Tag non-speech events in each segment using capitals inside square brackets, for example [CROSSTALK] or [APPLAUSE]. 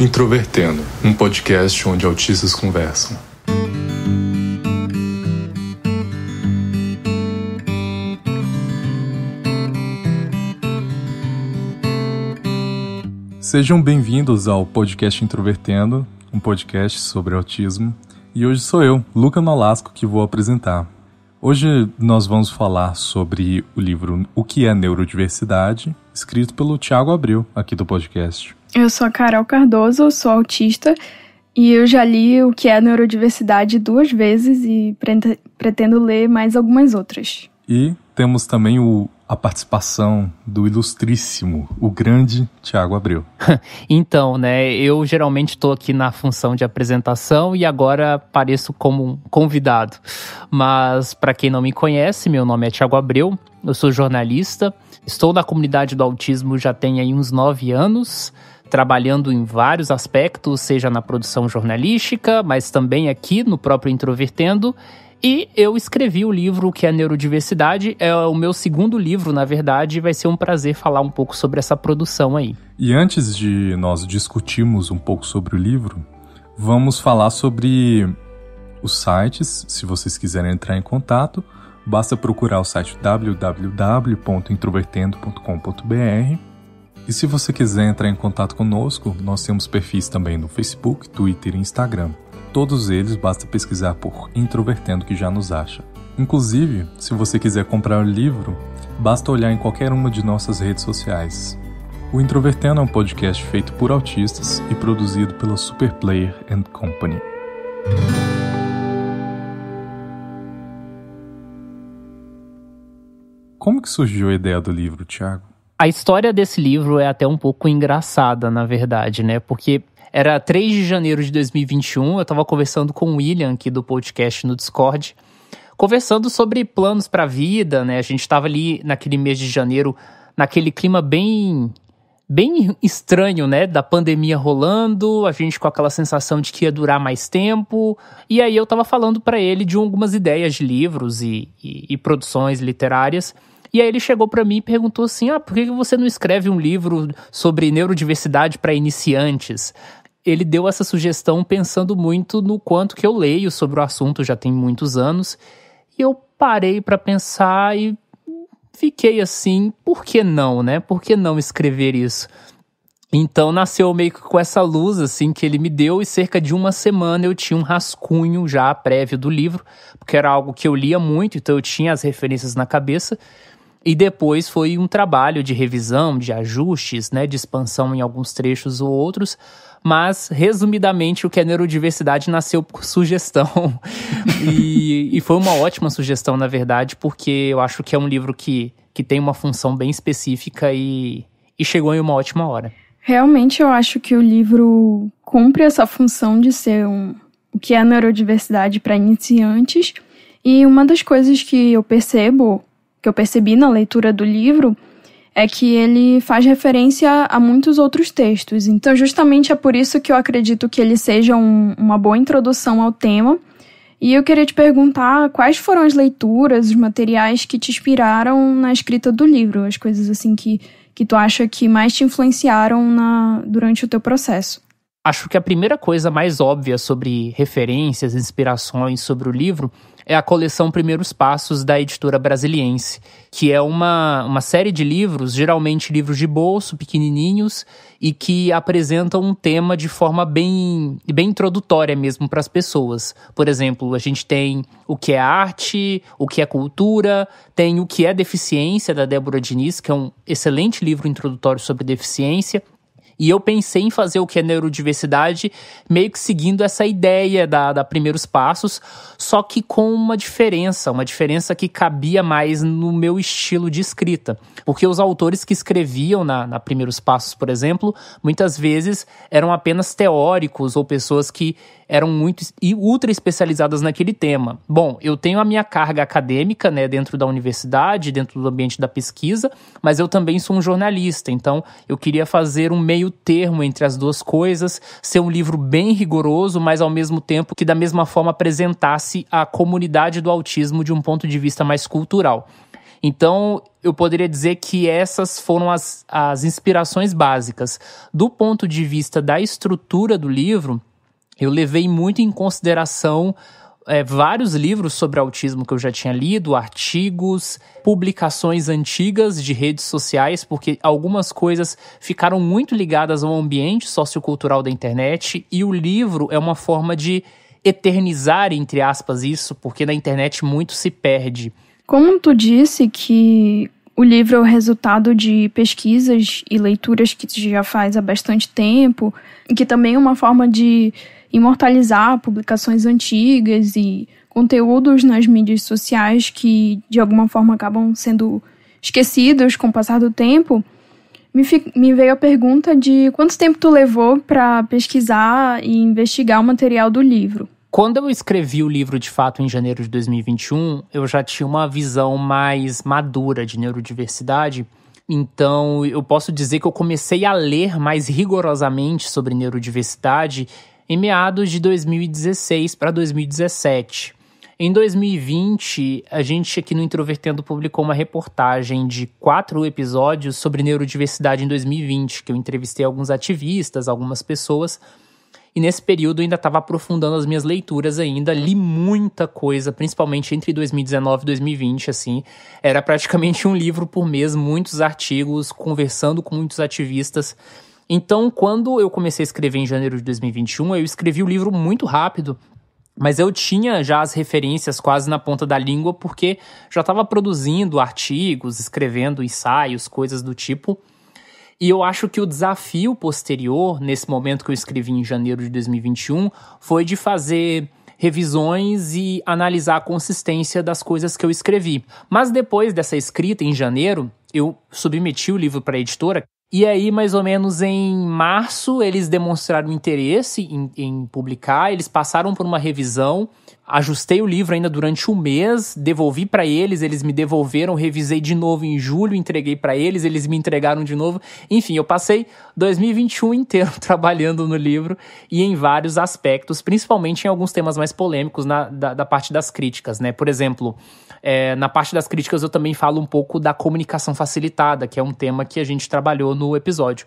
Introvertendo, um podcast onde autistas conversam. Sejam bem-vindos ao podcast Introvertendo, um podcast sobre autismo. E hoje sou eu, Luca Nolasco, que vou apresentar. Hoje nós vamos falar sobre o livro O que é Neurodiversidade, escrito pelo Tiago Abreu, aqui do podcast. Eu sou a Carol Cardoso, sou autista e eu já li o que é neurodiversidade duas vezes e pretendo ler mais algumas outras. E temos também o, a participação do ilustríssimo, o grande Tiago Abreu. [LAUGHS] então, né, eu geralmente estou aqui na função de apresentação e agora apareço como um convidado. Mas, para quem não me conhece, meu nome é Tiago Abreu, eu sou jornalista, estou na comunidade do autismo já tem aí uns nove anos trabalhando em vários aspectos, seja na produção jornalística, mas também aqui no próprio Introvertendo. E eu escrevi o livro que é Neurodiversidade, é o meu segundo livro, na verdade, e vai ser um prazer falar um pouco sobre essa produção aí. E antes de nós discutirmos um pouco sobre o livro, vamos falar sobre os sites, se vocês quiserem entrar em contato, basta procurar o site www.introvertendo.com.br e se você quiser entrar em contato conosco, nós temos perfis também no Facebook, Twitter e Instagram. Todos eles basta pesquisar por Introvertendo que já nos acha. Inclusive, se você quiser comprar o livro, basta olhar em qualquer uma de nossas redes sociais. O Introvertendo é um podcast feito por autistas e produzido pela Superplayer and Company. Como que surgiu a ideia do livro, Tiago? A história desse livro é até um pouco engraçada, na verdade, né? Porque era 3 de janeiro de 2021, eu estava conversando com o William aqui do podcast no Discord, conversando sobre planos para a vida, né? A gente estava ali naquele mês de janeiro, naquele clima bem bem estranho, né, da pandemia rolando, a gente com aquela sensação de que ia durar mais tempo. E aí eu estava falando para ele de algumas ideias de livros e, e, e produções literárias e aí ele chegou para mim e perguntou assim: ah, por que você não escreve um livro sobre neurodiversidade para iniciantes? Ele deu essa sugestão pensando muito no quanto que eu leio sobre o assunto já tem muitos anos. E eu parei para pensar e fiquei assim, por que não, né? Por que não escrever isso? Então nasceu meio que com essa luz assim que ele me deu e cerca de uma semana eu tinha um rascunho já prévio do livro, porque era algo que eu lia muito, então eu tinha as referências na cabeça. E depois foi um trabalho de revisão, de ajustes, né, de expansão em alguns trechos ou outros. Mas, resumidamente, o que é neurodiversidade nasceu por sugestão. [LAUGHS] e, e foi uma ótima sugestão, na verdade, porque eu acho que é um livro que, que tem uma função bem específica e, e chegou em uma ótima hora. Realmente, eu acho que o livro cumpre essa função de ser um, o que é neurodiversidade para iniciantes. E uma das coisas que eu percebo que eu percebi na leitura do livro é que ele faz referência a muitos outros textos. Então, justamente é por isso que eu acredito que ele seja um, uma boa introdução ao tema. E eu queria te perguntar quais foram as leituras, os materiais que te inspiraram na escrita do livro, as coisas assim que, que tu acha que mais te influenciaram na, durante o teu processo. Acho que a primeira coisa mais óbvia sobre referências, inspirações sobre o livro é a coleção Primeiros Passos da editora brasiliense, que é uma, uma série de livros, geralmente livros de bolso, pequenininhos, e que apresentam um tema de forma bem, bem introdutória mesmo para as pessoas. Por exemplo, a gente tem o que é arte, o que é cultura, tem o que é deficiência, da Débora Diniz, que é um excelente livro introdutório sobre deficiência, e eu pensei em fazer o que é neurodiversidade meio que seguindo essa ideia da, da Primeiros Passos, só que com uma diferença, uma diferença que cabia mais no meu estilo de escrita. Porque os autores que escreviam na, na Primeiros Passos, por exemplo, muitas vezes eram apenas teóricos ou pessoas que eram muito e ultra especializadas naquele tema. Bom, eu tenho a minha carga acadêmica, né, dentro da universidade, dentro do ambiente da pesquisa, mas eu também sou um jornalista, então eu queria fazer um meio termo entre as duas coisas, ser um livro bem rigoroso, mas ao mesmo tempo que da mesma forma apresentasse a comunidade do autismo de um ponto de vista mais cultural. Então, eu poderia dizer que essas foram as, as inspirações básicas. Do ponto de vista da estrutura do livro, eu levei muito em consideração é, vários livros sobre autismo que eu já tinha lido, artigos, publicações antigas de redes sociais, porque algumas coisas ficaram muito ligadas ao ambiente sociocultural da internet e o livro é uma forma de eternizar, entre aspas, isso, porque na internet muito se perde. Como tu disse que o livro é o resultado de pesquisas e leituras que tu já faz há bastante tempo, e que também é uma forma de imortalizar publicações antigas e conteúdos nas mídias sociais que de alguma forma acabam sendo esquecidos com o passar do tempo, me, me veio a pergunta de quanto tempo tu levou para pesquisar e investigar o material do livro. Quando eu escrevi o livro de fato em janeiro de 2021, eu já tinha uma visão mais madura de neurodiversidade. Então, eu posso dizer que eu comecei a ler mais rigorosamente sobre neurodiversidade em meados de 2016 para 2017. Em 2020, a gente aqui no Introvertendo publicou uma reportagem de quatro episódios sobre neurodiversidade em 2020, que eu entrevistei alguns ativistas, algumas pessoas, e nesse período eu ainda estava aprofundando as minhas leituras ainda, li muita coisa, principalmente entre 2019 e 2020, assim, era praticamente um livro por mês, muitos artigos, conversando com muitos ativistas, então, quando eu comecei a escrever em janeiro de 2021, eu escrevi o livro muito rápido, mas eu tinha já as referências quase na ponta da língua, porque já estava produzindo artigos, escrevendo ensaios, coisas do tipo. E eu acho que o desafio posterior, nesse momento que eu escrevi em janeiro de 2021, foi de fazer revisões e analisar a consistência das coisas que eu escrevi. Mas depois dessa escrita, em janeiro, eu submeti o livro para a editora, e aí, mais ou menos em março, eles demonstraram interesse em, em publicar, eles passaram por uma revisão, ajustei o livro ainda durante um mês, devolvi para eles, eles me devolveram, revisei de novo em julho, entreguei para eles, eles me entregaram de novo. Enfim, eu passei 2021 inteiro [LAUGHS] trabalhando no livro e em vários aspectos, principalmente em alguns temas mais polêmicos na, da, da parte das críticas, né? Por exemplo, é, na parte das críticas eu também falo um pouco da comunicação facilitada, que é um tema que a gente trabalhou no episódio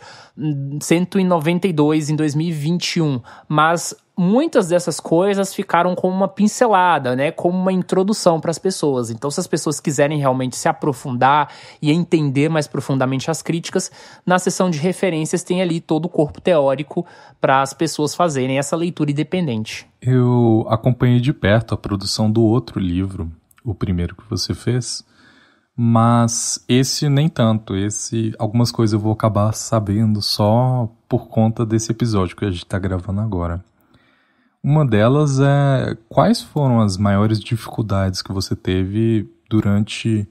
192 hum, em 2021, mas muitas dessas coisas ficaram como uma pincelada, né, como uma introdução para as pessoas. Então, se as pessoas quiserem realmente se aprofundar e entender mais profundamente as críticas, na seção de referências tem ali todo o corpo teórico para as pessoas fazerem essa leitura independente. Eu acompanhei de perto a produção do outro livro, o primeiro que você fez, mas esse nem tanto. Esse algumas coisas eu vou acabar sabendo só por conta desse episódio que a gente está gravando agora. Uma delas é quais foram as maiores dificuldades que você teve durante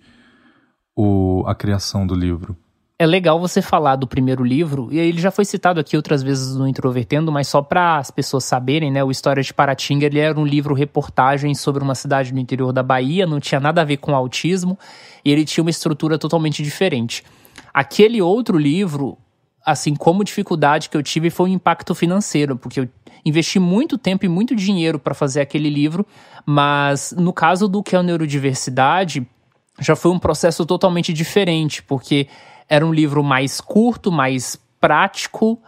o, a criação do livro? É legal você falar do primeiro livro, e ele já foi citado aqui outras vezes no Introvertendo, mas só para as pessoas saberem, né? O História de Paratinga ele era um livro reportagem sobre uma cidade no interior da Bahia, não tinha nada a ver com autismo, e ele tinha uma estrutura totalmente diferente. Aquele outro livro, assim, como dificuldade que eu tive foi o impacto financeiro, porque eu investi muito tempo e muito dinheiro para fazer aquele livro, mas no caso do que é a neurodiversidade, já foi um processo totalmente diferente, porque era um livro mais curto, mais prático,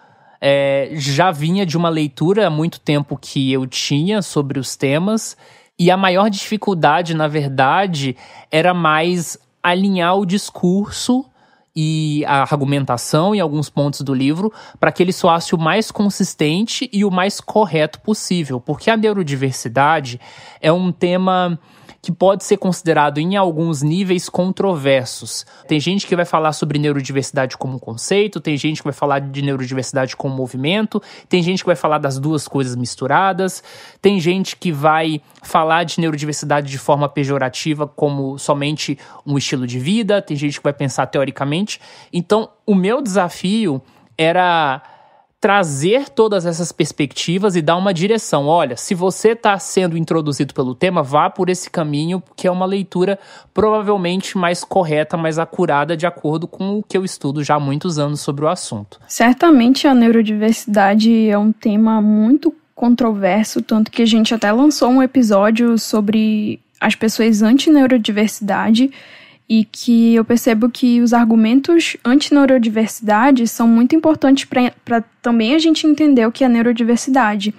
é, já vinha de uma leitura há muito tempo que eu tinha sobre os temas, e a maior dificuldade, na verdade, era mais alinhar o discurso e a argumentação em alguns pontos do livro para que ele soasse o mais consistente e o mais correto possível, porque a neurodiversidade é um tema que pode ser considerado em alguns níveis controversos. Tem gente que vai falar sobre neurodiversidade como conceito, tem gente que vai falar de neurodiversidade como movimento, tem gente que vai falar das duas coisas misturadas, tem gente que vai falar de neurodiversidade de forma pejorativa como somente um estilo de vida, tem gente que vai pensar teoricamente. Então, o meu desafio era trazer todas essas perspectivas e dar uma direção. Olha, se você está sendo introduzido pelo tema, vá por esse caminho, que é uma leitura provavelmente mais correta, mais acurada, de acordo com o que eu estudo já há muitos anos sobre o assunto. Certamente a neurodiversidade é um tema muito controverso, tanto que a gente até lançou um episódio sobre as pessoas anti-neurodiversidade e que eu percebo que os argumentos anti-neurodiversidade são muito importantes para também a gente entender o que é neurodiversidade.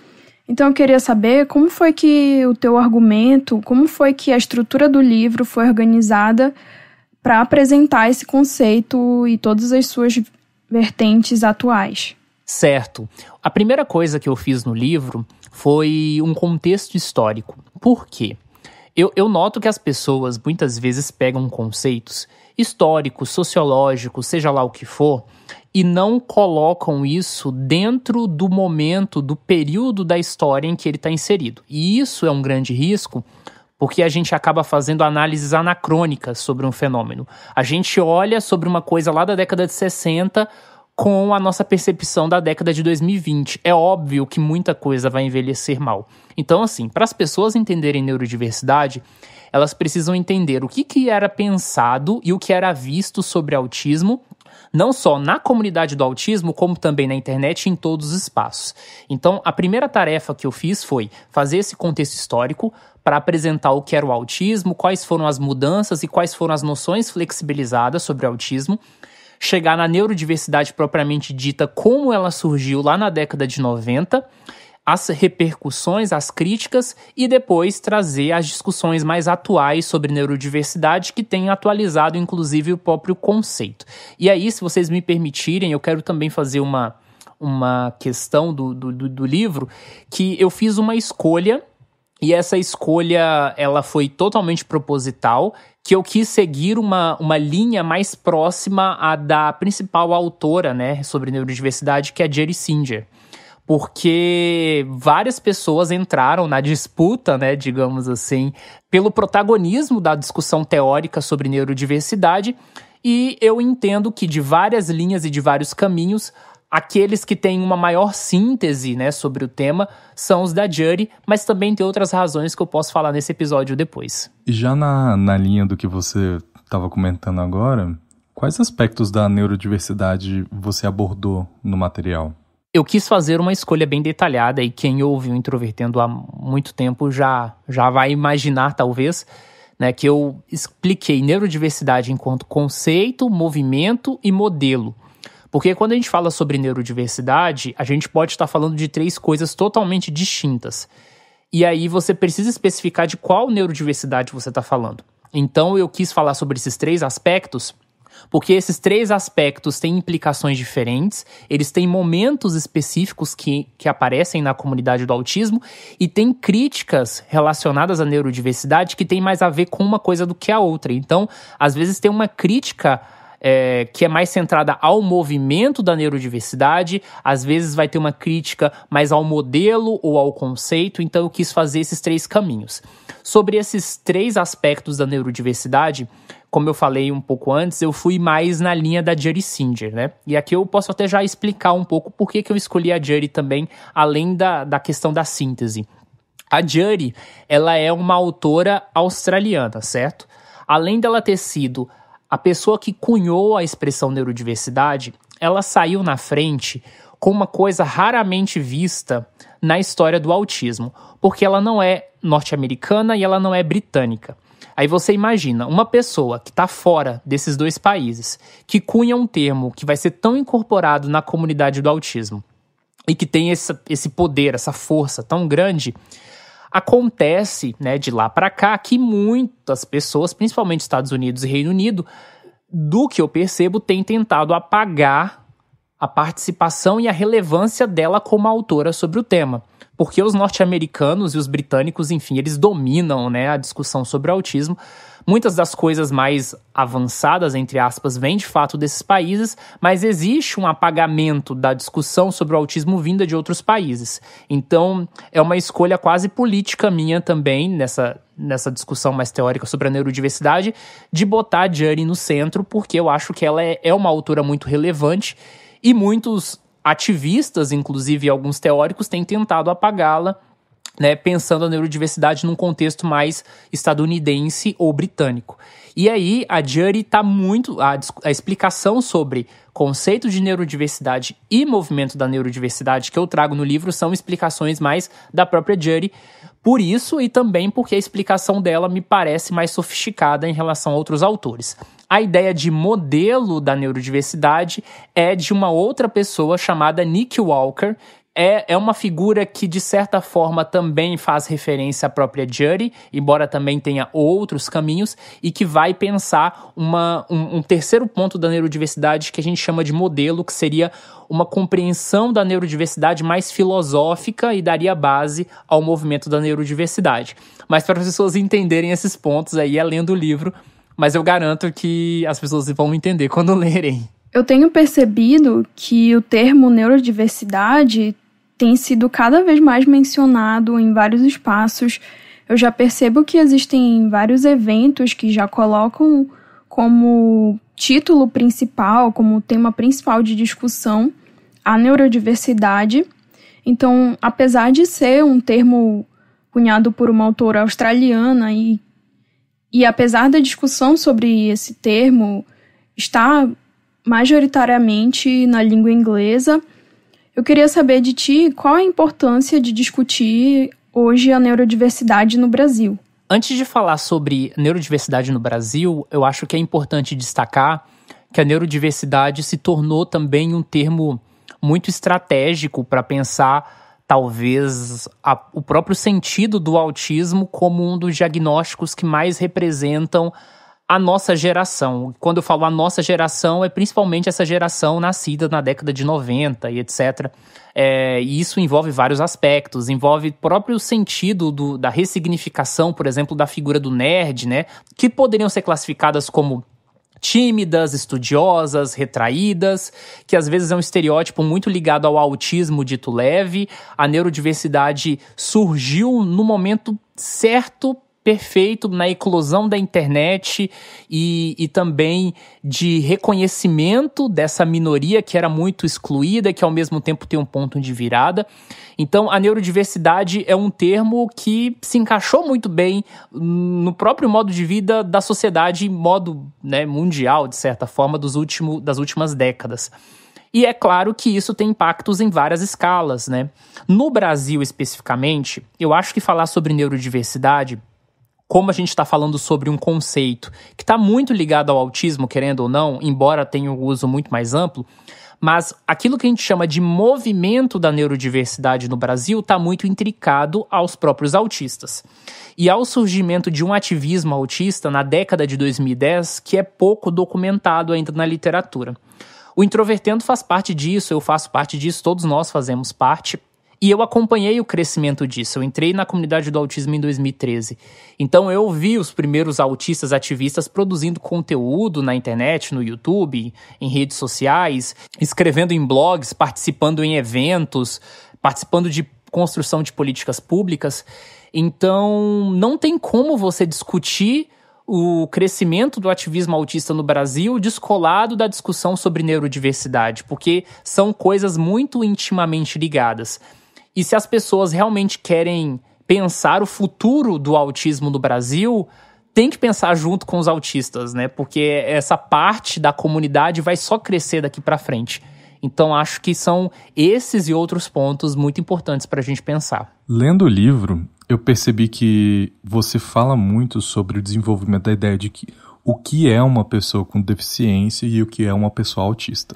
Então eu queria saber como foi que o teu argumento, como foi que a estrutura do livro foi organizada para apresentar esse conceito e todas as suas vertentes atuais. Certo. A primeira coisa que eu fiz no livro foi um contexto histórico. Por quê? Eu, eu noto que as pessoas muitas vezes pegam conceitos históricos, sociológicos, seja lá o que for, e não colocam isso dentro do momento, do período da história em que ele está inserido. E isso é um grande risco, porque a gente acaba fazendo análises anacrônicas sobre um fenômeno. A gente olha sobre uma coisa lá da década de 60 com a nossa percepção da década de 2020. É óbvio que muita coisa vai envelhecer mal. Então, assim, para as pessoas entenderem neurodiversidade, elas precisam entender o que, que era pensado e o que era visto sobre autismo não só na comunidade do autismo, como também na internet e em todos os espaços. Então, a primeira tarefa que eu fiz foi fazer esse contexto histórico para apresentar o que era o autismo, quais foram as mudanças e quais foram as noções flexibilizadas sobre o autismo chegar na neurodiversidade propriamente dita, como ela surgiu lá na década de 90, as repercussões, as críticas e depois trazer as discussões mais atuais sobre neurodiversidade que tem atualizado inclusive o próprio conceito. E aí, se vocês me permitirem, eu quero também fazer uma, uma questão do, do, do livro que eu fiz uma escolha e essa escolha ela foi totalmente proposital que eu quis seguir uma, uma linha mais próxima à da principal autora, né, sobre neurodiversidade, que é Jerry Singer. Porque várias pessoas entraram na disputa, né, digamos assim, pelo protagonismo da discussão teórica sobre neurodiversidade, e eu entendo que de várias linhas e de vários caminhos, Aqueles que têm uma maior síntese né, sobre o tema são os da Jury, mas também tem outras razões que eu posso falar nesse episódio depois. E já na, na linha do que você estava comentando agora, quais aspectos da neurodiversidade você abordou no material? Eu quis fazer uma escolha bem detalhada e quem ouve o Introvertendo há muito tempo já, já vai imaginar, talvez, né, que eu expliquei neurodiversidade enquanto conceito, movimento e modelo. Porque quando a gente fala sobre neurodiversidade, a gente pode estar falando de três coisas totalmente distintas. E aí você precisa especificar de qual neurodiversidade você está falando. Então eu quis falar sobre esses três aspectos porque esses três aspectos têm implicações diferentes, eles têm momentos específicos que, que aparecem na comunidade do autismo e tem críticas relacionadas à neurodiversidade que tem mais a ver com uma coisa do que a outra. Então, às vezes tem uma crítica é, que é mais centrada ao movimento da neurodiversidade, às vezes vai ter uma crítica mais ao modelo ou ao conceito, então eu quis fazer esses três caminhos. Sobre esses três aspectos da neurodiversidade, como eu falei um pouco antes, eu fui mais na linha da Jerry Singer, né? E aqui eu posso até já explicar um pouco por que, que eu escolhi a Jerry também, além da, da questão da síntese. A Jerry, ela é uma autora australiana, certo? Além dela ter sido a pessoa que cunhou a expressão neurodiversidade, ela saiu na frente com uma coisa raramente vista na história do autismo, porque ela não é norte-americana e ela não é britânica. Aí você imagina uma pessoa que está fora desses dois países, que cunha um termo que vai ser tão incorporado na comunidade do autismo e que tem esse, esse poder, essa força tão grande, Acontece, né, de lá para cá, que muitas pessoas, principalmente Estados Unidos e Reino Unido, do que eu percebo, têm tentado apagar a participação e a relevância dela como autora sobre o tema porque os norte-americanos e os britânicos, enfim, eles dominam né, a discussão sobre o autismo. Muitas das coisas mais avançadas, entre aspas, vêm de fato desses países, mas existe um apagamento da discussão sobre o autismo vinda de outros países. Então, é uma escolha quase política minha também, nessa, nessa discussão mais teórica sobre a neurodiversidade, de botar a Jenny no centro, porque eu acho que ela é, é uma autora muito relevante e muitos ativistas, inclusive alguns teóricos, têm tentado apagá-la, né, pensando a neurodiversidade num contexto mais estadunidense ou britânico. E aí a Jury está muito. A, a explicação sobre conceito de neurodiversidade e movimento da neurodiversidade que eu trago no livro são explicações mais da própria Jury. Por isso e também porque a explicação dela me parece mais sofisticada em relação a outros autores. A ideia de modelo da neurodiversidade é de uma outra pessoa chamada Nick Walker, é, é uma figura que, de certa forma, também faz referência à própria Judy, embora também tenha outros caminhos, e que vai pensar uma, um, um terceiro ponto da neurodiversidade que a gente chama de modelo, que seria uma compreensão da neurodiversidade mais filosófica e daria base ao movimento da neurodiversidade. Mas para as pessoas entenderem esses pontos aí, é lendo o livro mas eu garanto que as pessoas vão entender quando [LAUGHS] lerem. Eu tenho percebido que o termo neurodiversidade tem sido cada vez mais mencionado em vários espaços. Eu já percebo que existem vários eventos que já colocam como título principal, como tema principal de discussão, a neurodiversidade. Então, apesar de ser um termo cunhado por uma autora australiana e e apesar da discussão sobre esse termo estar majoritariamente na língua inglesa, eu queria saber de ti qual a importância de discutir hoje a neurodiversidade no Brasil. Antes de falar sobre neurodiversidade no Brasil, eu acho que é importante destacar que a neurodiversidade se tornou também um termo muito estratégico para pensar talvez a, o próprio sentido do autismo como um dos diagnósticos que mais representam a nossa geração. Quando eu falo a nossa geração, é principalmente essa geração nascida na década de 90 e etc. É, e isso envolve vários aspectos, envolve próprio sentido do, da ressignificação, por exemplo, da figura do nerd, né? Que poderiam ser classificadas como tímidas, estudiosas, retraídas, que às vezes é um estereótipo muito ligado ao autismo dito leve. A neurodiversidade surgiu no momento certo perfeito na eclosão da internet e, e também de reconhecimento dessa minoria que era muito excluída e que ao mesmo tempo tem um ponto de virada. Então, a neurodiversidade é um termo que se encaixou muito bem no próprio modo de vida da sociedade, modo né, mundial, de certa forma, dos último, das últimas décadas. E é claro que isso tem impactos em várias escalas, né? No Brasil especificamente, eu acho que falar sobre neurodiversidade como a gente está falando sobre um conceito que está muito ligado ao autismo, querendo ou não, embora tenha um uso muito mais amplo, mas aquilo que a gente chama de movimento da neurodiversidade no Brasil está muito intricado aos próprios autistas. E ao surgimento de um ativismo autista na década de 2010, que é pouco documentado ainda na literatura. O Introvertendo faz parte disso, eu faço parte disso, todos nós fazemos parte. E eu acompanhei o crescimento disso. Eu entrei na comunidade do autismo em 2013. Então eu vi os primeiros autistas ativistas produzindo conteúdo na internet, no YouTube, em redes sociais, escrevendo em blogs, participando em eventos, participando de construção de políticas públicas. Então não tem como você discutir o crescimento do ativismo autista no Brasil descolado da discussão sobre neurodiversidade, porque são coisas muito intimamente ligadas. E se as pessoas realmente querem pensar o futuro do autismo no Brasil, tem que pensar junto com os autistas, né? Porque essa parte da comunidade vai só crescer daqui para frente. Então acho que são esses e outros pontos muito importantes para a gente pensar. Lendo o livro, eu percebi que você fala muito sobre o desenvolvimento da ideia de que o que é uma pessoa com deficiência e o que é uma pessoa autista.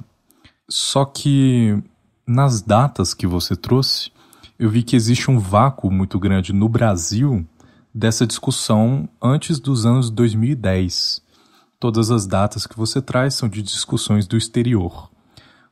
Só que nas datas que você trouxe, eu vi que existe um vácuo muito grande no Brasil dessa discussão antes dos anos 2010. Todas as datas que você traz são de discussões do exterior.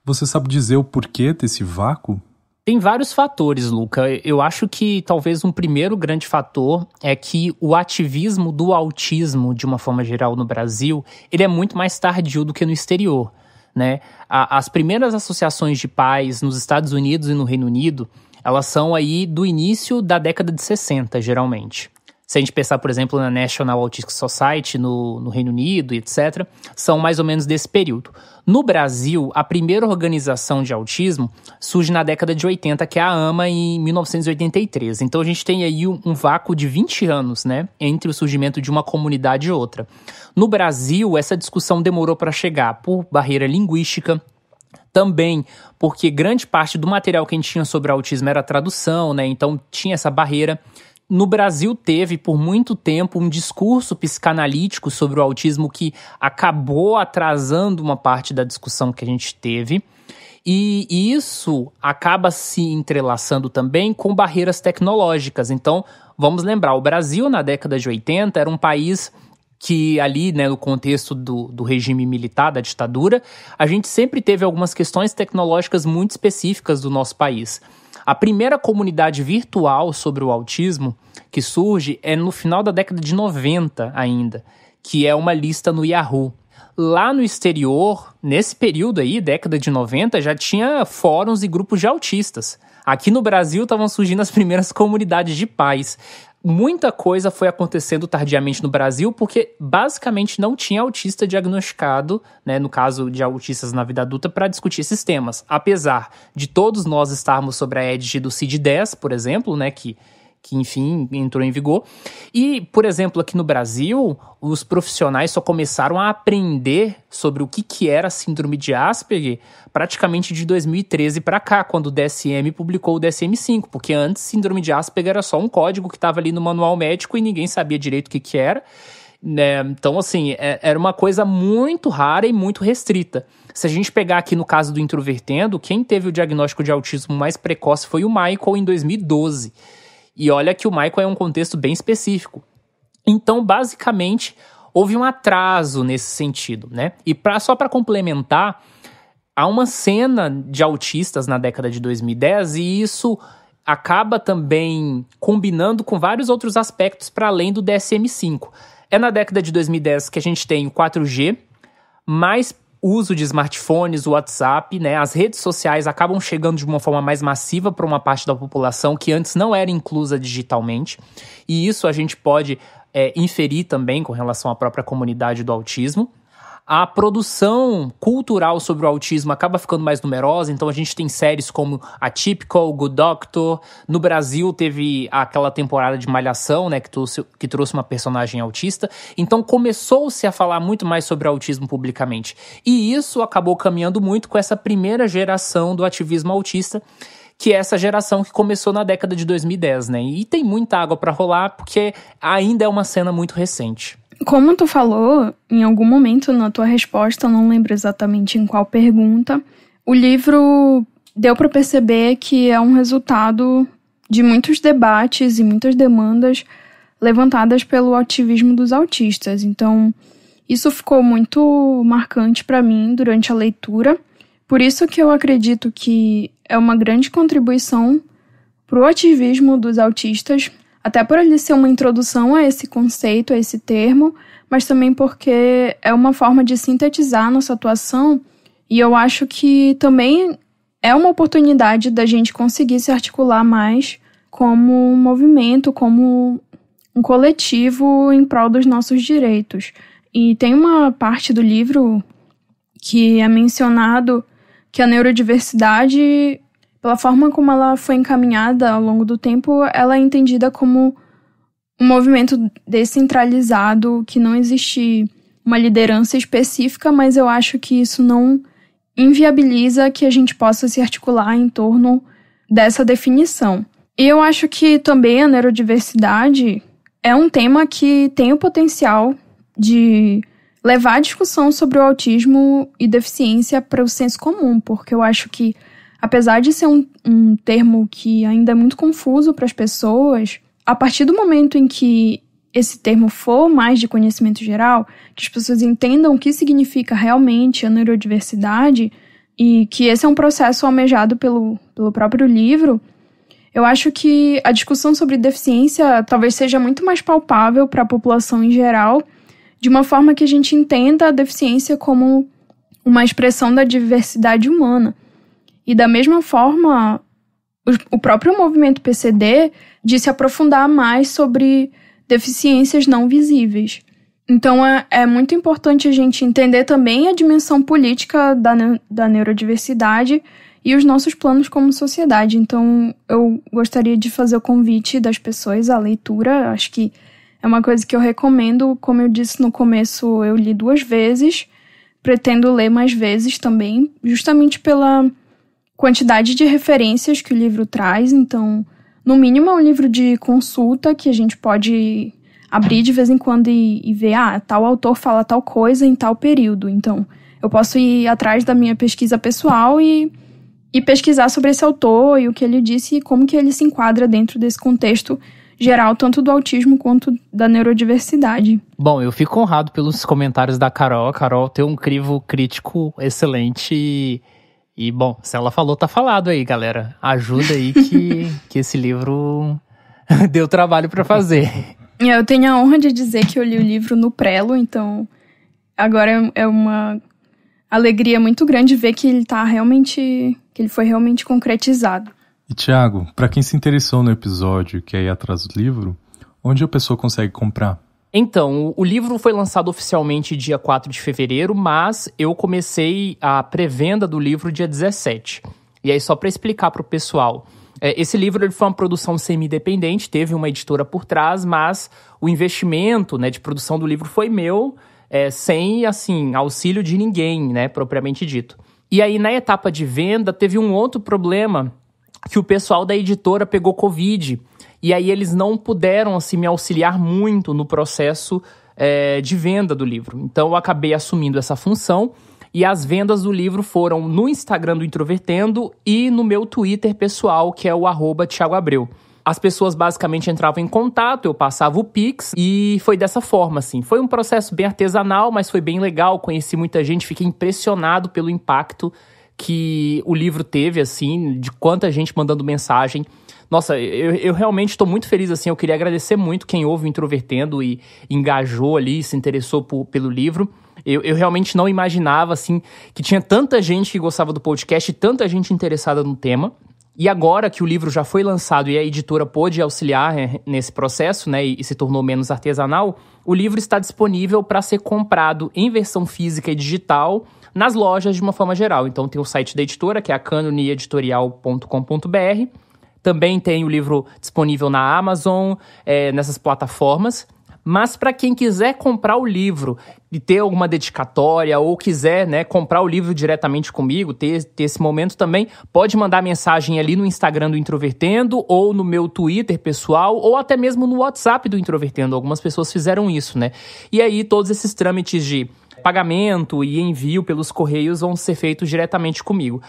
Você sabe dizer o porquê desse vácuo? Tem vários fatores, Luca. Eu acho que talvez um primeiro grande fator é que o ativismo do autismo, de uma forma geral, no Brasil, ele é muito mais tardio do que no exterior. Né? As primeiras associações de pais nos Estados Unidos e no Reino Unido elas são aí do início da década de 60, geralmente. Se a gente pensar, por exemplo, na National Autistic Society no, no Reino Unido e etc., são mais ou menos desse período. No Brasil, a primeira organização de autismo surge na década de 80, que é a AMA, em 1983. Então a gente tem aí um, um vácuo de 20 anos, né, entre o surgimento de uma comunidade e outra. No Brasil, essa discussão demorou para chegar por barreira linguística, também porque grande parte do material que a gente tinha sobre autismo era tradução, né? Então tinha essa barreira. No Brasil teve por muito tempo um discurso psicanalítico sobre o autismo que acabou atrasando uma parte da discussão que a gente teve. E isso acaba se entrelaçando também com barreiras tecnológicas. Então, vamos lembrar, o Brasil na década de 80 era um país que ali, né, no contexto do, do regime militar, da ditadura, a gente sempre teve algumas questões tecnológicas muito específicas do nosso país. A primeira comunidade virtual sobre o autismo que surge é no final da década de 90 ainda, que é uma lista no Yahoo. Lá no exterior, nesse período aí, década de 90, já tinha fóruns e grupos de autistas. Aqui no Brasil estavam surgindo as [LAUGHS] primeiras comunidades de pais muita coisa foi acontecendo tardiamente no Brasil, porque basicamente não tinha autista diagnosticado, né, no caso de autistas na vida adulta, para discutir esses temas. Apesar de todos nós estarmos sobre a edge do CID-10, por exemplo, né, que que enfim entrou em vigor. E, por exemplo, aqui no Brasil, os profissionais só começaram a aprender sobre o que, que era a síndrome de Asperger praticamente de 2013 para cá, quando o DSM publicou o DSM-5, porque antes síndrome de Asperger era só um código que estava ali no manual médico e ninguém sabia direito o que, que era. Né? então, assim, é, era uma coisa muito rara e muito restrita. Se a gente pegar aqui no caso do introvertendo, quem teve o diagnóstico de autismo mais precoce foi o Michael em 2012. E olha que o Michael é um contexto bem específico. Então, basicamente, houve um atraso nesse sentido, né? E pra, só para complementar, há uma cena de autistas na década de 2010 e isso acaba também combinando com vários outros aspectos para além do DSM-5. É na década de 2010 que a gente tem o 4G, mas uso de smartphones, WhatsApp, né, as redes sociais acabam chegando de uma forma mais massiva para uma parte da população que antes não era inclusa digitalmente. E isso a gente pode é, inferir também com relação à própria comunidade do autismo a produção cultural sobre o autismo acaba ficando mais numerosa, então a gente tem séries como A Atypical, Good Doctor. No Brasil teve aquela temporada de Malhação, né, que trouxe, que trouxe uma personagem autista. Então começou-se a falar muito mais sobre autismo publicamente. E isso acabou caminhando muito com essa primeira geração do ativismo autista que é essa geração que começou na década de 2010, né? E tem muita água para rolar porque ainda é uma cena muito recente. Como tu falou em algum momento na tua resposta, não lembro exatamente em qual pergunta, o livro deu para perceber que é um resultado de muitos debates e muitas demandas levantadas pelo ativismo dos autistas. Então, isso ficou muito marcante para mim durante a leitura. Por isso que eu acredito que é uma grande contribuição para o ativismo dos autistas até por ele ser uma introdução a esse conceito, a esse termo, mas também porque é uma forma de sintetizar nossa atuação e eu acho que também é uma oportunidade da gente conseguir se articular mais como um movimento, como um coletivo em prol dos nossos direitos. E tem uma parte do livro que é mencionado que a neurodiversidade pela forma como ela foi encaminhada ao longo do tempo, ela é entendida como um movimento descentralizado, que não existe uma liderança específica, mas eu acho que isso não inviabiliza que a gente possa se articular em torno dessa definição. E eu acho que também a neurodiversidade é um tema que tem o potencial de levar a discussão sobre o autismo e deficiência para o senso comum, porque eu acho que Apesar de ser um, um termo que ainda é muito confuso para as pessoas, a partir do momento em que esse termo for mais de conhecimento geral, que as pessoas entendam o que significa realmente a neurodiversidade e que esse é um processo almejado pelo, pelo próprio livro, eu acho que a discussão sobre deficiência talvez seja muito mais palpável para a população em geral, de uma forma que a gente entenda a deficiência como uma expressão da diversidade humana. E da mesma forma, o próprio movimento PCD de se aprofundar mais sobre deficiências não visíveis. Então é, é, muito importante a gente entender também a dimensão política da, da neurodiversidade e os nossos planos como sociedade. Então eu gostaria de fazer o convite das pessoas à leitura. Acho que é uma coisa que eu recomendo. Como eu disse no começo, eu li duas vezes. Pretendo ler mais vezes também, justamente pela quantidade de referências que o livro traz, então, no mínimo, é um livro de consulta que a gente pode abrir de vez em quando e, e ver, ah, tal autor fala tal coisa em tal período. Então, eu posso ir atrás da minha pesquisa pessoal e, e pesquisar sobre esse autor e o que ele disse e como que ele se enquadra dentro desse contexto geral, tanto do autismo quanto da neurodiversidade. Bom, eu fico honrado pelos comentários da Carol. A Carol tem um crivo crítico excelente e e bom, se ela falou, tá falado aí, galera. Ajuda aí que, [LAUGHS] que esse livro [LAUGHS] deu trabalho para fazer. É, eu tenho a honra de dizer que eu li o livro no prelo, então agora é, é uma alegria muito grande ver que ele tá realmente, que ele foi realmente concretizado. E Tiago, para quem se interessou no episódio que é aí atrás do livro, onde a pessoa consegue comprar? Então, o livro foi lançado oficialmente dia 4 de fevereiro, mas eu comecei a pré-venda do livro dia 17. E aí, só para explicar para o pessoal, é, esse livro ele foi uma produção semi-independente, teve uma editora por trás, mas o investimento né, de produção do livro foi meu, é, sem, assim, auxílio de ninguém, né, propriamente dito. E aí, na etapa de venda, teve um outro problema que o pessoal da editora pegou Covid. E aí eles não puderam assim, me auxiliar muito no processo é, de venda do livro. Então eu acabei assumindo essa função. E as vendas do livro foram no Instagram do Introvertendo e no meu Twitter pessoal, que é o arroba Thiago Abreu. As pessoas basicamente entravam em contato, eu passava o Pix e foi dessa forma, assim. Foi um processo bem artesanal, mas foi bem legal. Conheci muita gente, fiquei impressionado pelo impacto que o livro teve, assim, de quanta gente mandando mensagem. Nossa, eu, eu realmente estou muito feliz, assim. Eu queria agradecer muito quem ouve o Introvertendo e engajou ali, se interessou por, pelo livro. Eu, eu realmente não imaginava, assim, que tinha tanta gente que gostava do podcast e tanta gente interessada no tema. E agora que o livro já foi lançado e a editora pôde auxiliar eh, nesse processo, né, e se tornou menos artesanal, o livro está disponível para ser comprado em versão física e digital nas lojas de uma forma geral. Então tem o site da editora, que é a canonieditorial.com.br. Também tem o livro disponível na Amazon, é, nessas plataformas. Mas para quem quiser comprar o livro e ter alguma dedicatória ou quiser né, comprar o livro diretamente comigo, ter, ter, esse momento também, pode mandar mensagem ali no Instagram do Introvertendo ou no meu Twitter pessoal ou até mesmo no WhatsApp do Introvertendo. Algumas pessoas fizeram isso, né? E aí todos esses trâmites de pagamento e envio pelos correios vão ser feitos diretamente comigo.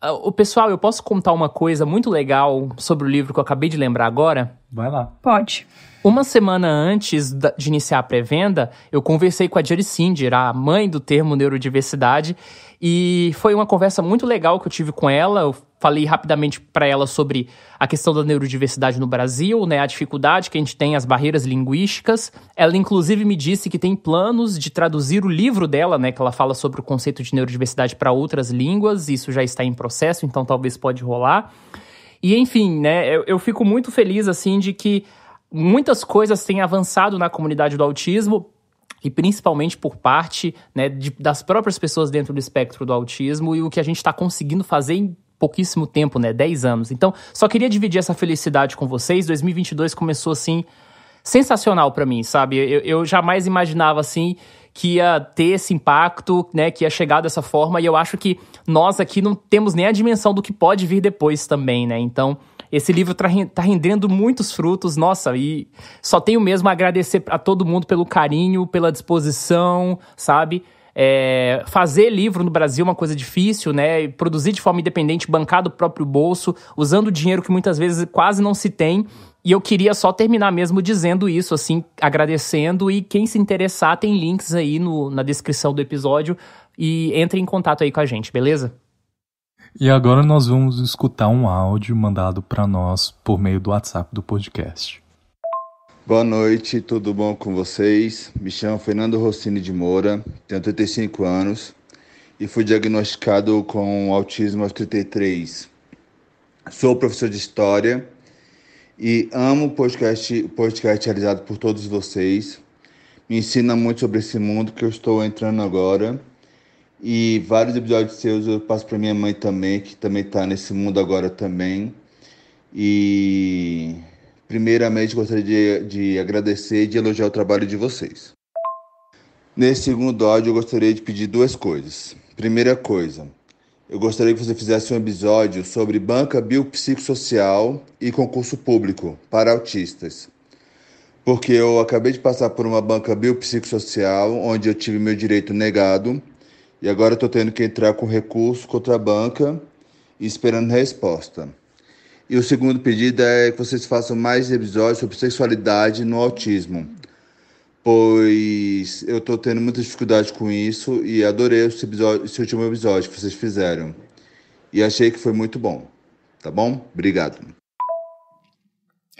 Ah, o pessoal, eu posso contar uma coisa muito legal sobre o livro que eu acabei de lembrar agora? Vai lá. Pode. Uma semana antes de iniciar a pré-venda, eu conversei com a Jerry Sinder, a mãe do termo neurodiversidade, e foi uma conversa muito legal que eu tive com ela. Eu falei rapidamente para ela sobre a questão da neurodiversidade no Brasil, né, a dificuldade que a gente tem, as barreiras linguísticas. Ela inclusive me disse que tem planos de traduzir o livro dela, né, que ela fala sobre o conceito de neurodiversidade para outras línguas. Isso já está em processo, então talvez pode rolar. E enfim, né, eu, eu fico muito feliz assim de que muitas coisas têm avançado na comunidade do autismo e principalmente por parte né, de, das próprias pessoas dentro do espectro do autismo e o que a gente está conseguindo fazer em pouquíssimo tempo, né, 10 anos. Então, só queria dividir essa felicidade com vocês. 2022 começou assim sensacional para mim, sabe? Eu, eu jamais imaginava assim que ia ter esse impacto, né, que ia chegar dessa forma, e eu acho que nós aqui não temos nem a dimensão do que pode vir depois também, né? Então, esse livro tá, tá rendendo muitos frutos, nossa, e só tenho mesmo a agradecer a todo mundo pelo carinho, pela disposição, sabe? É, fazer livro no Brasil é uma coisa difícil, né? Produzir de forma independente, bancar do próprio bolso, usando dinheiro que muitas vezes quase não se tem. E eu queria só terminar mesmo dizendo isso, assim, agradecendo. E quem se interessar, tem links aí no, na descrição do episódio e entre em contato aí com a gente, beleza? E agora nós vamos escutar um áudio mandado para nós por meio do WhatsApp do podcast. Boa noite, tudo bom com vocês? Me chamo Fernando Rossini de Moura, tenho 35 anos e fui diagnosticado com autismo aos 33. Sou professor de História e amo o podcast, podcast realizado por todos vocês. Me ensina muito sobre esse mundo que eu estou entrando agora e vários episódios seus eu passo para minha mãe também, que também está nesse mundo agora também. E primeiramente gostaria de, de agradecer e de elogiar o trabalho de vocês. Nesse segundo áudio eu gostaria de pedir duas coisas. Primeira coisa, eu gostaria que você fizesse um episódio sobre banca biopsicossocial e concurso público para autistas. Porque eu acabei de passar por uma banca biopsicossocial onde eu tive meu direito negado e agora estou tendo que entrar com recurso contra a banca e esperando resposta. E o segundo pedido é que vocês façam mais episódios sobre sexualidade no autismo, pois eu estou tendo muita dificuldade com isso e adorei esse, episódio, esse último episódio que vocês fizeram. E achei que foi muito bom. Tá bom? Obrigado.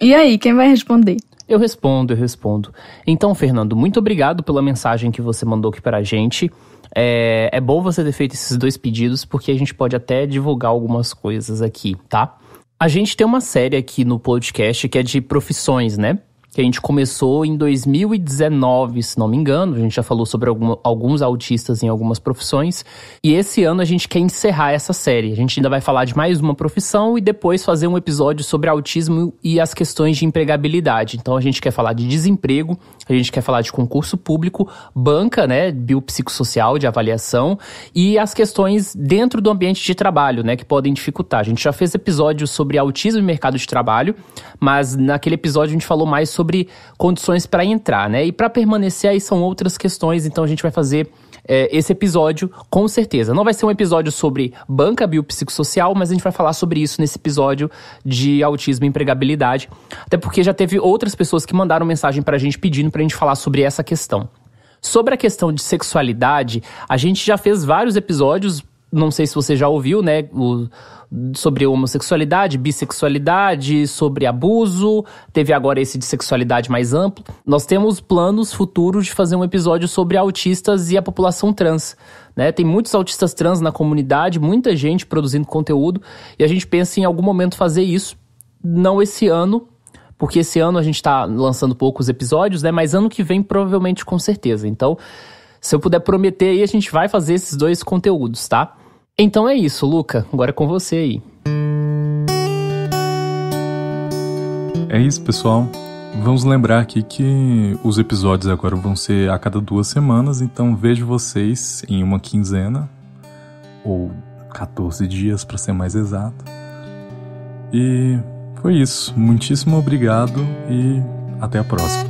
E aí, quem vai responder? Eu respondo, eu respondo. Então, Fernando, muito obrigado pela mensagem que você mandou aqui para a gente. É, é bom você ter feito esses dois pedidos, porque a gente pode até divulgar algumas coisas aqui, tá? A gente tem uma série aqui no podcast que é de profissões, né? que a gente começou em 2019, se não me engano. A gente já falou sobre algum, alguns autistas em algumas profissões. E esse ano a gente quer encerrar essa série. A gente ainda vai falar de mais uma profissão e depois fazer um episódio sobre autismo e as questões de empregabilidade. Então a gente quer falar de desemprego, a gente quer falar de concurso público, banca, né, biopsicossocial de avaliação e as questões dentro do ambiente de trabalho, né, que podem dificultar. A gente já fez episódios sobre autismo e mercado de trabalho, mas naquele episódio a gente falou mais sobre sobre condições para entrar, né? E para permanecer aí são outras questões, então a gente vai fazer é, esse episódio com certeza. Não vai ser um episódio sobre banca biopsicossocial, mas a gente vai falar sobre isso nesse episódio de autismo e empregabilidade, até porque já teve outras pessoas que mandaram mensagem para a gente pedindo para a gente falar sobre essa questão. Sobre a questão de sexualidade, a gente já fez vários episódios, não sei se você já ouviu, né? O, sobre homossexualidade, bissexualidade, sobre abuso, teve agora esse de sexualidade mais amplo. Nós temos planos futuros de fazer um episódio sobre autistas e a população trans. Né? Tem muitos autistas trans na comunidade, muita gente produzindo conteúdo, e a gente pensa em algum momento fazer isso. Não esse ano, porque esse ano a gente está lançando poucos episódios, né? Mas ano que vem, provavelmente, com certeza. Então, se eu puder prometer aí, a gente vai fazer esses dois conteúdos, tá? Então é isso, Luca. Agora é com você aí. É isso, pessoal. Vamos lembrar aqui que os episódios agora vão ser a cada duas semanas, então vejo vocês em uma quinzena, ou 14 dias para ser mais exato. E foi isso. Muitíssimo obrigado e até a próxima.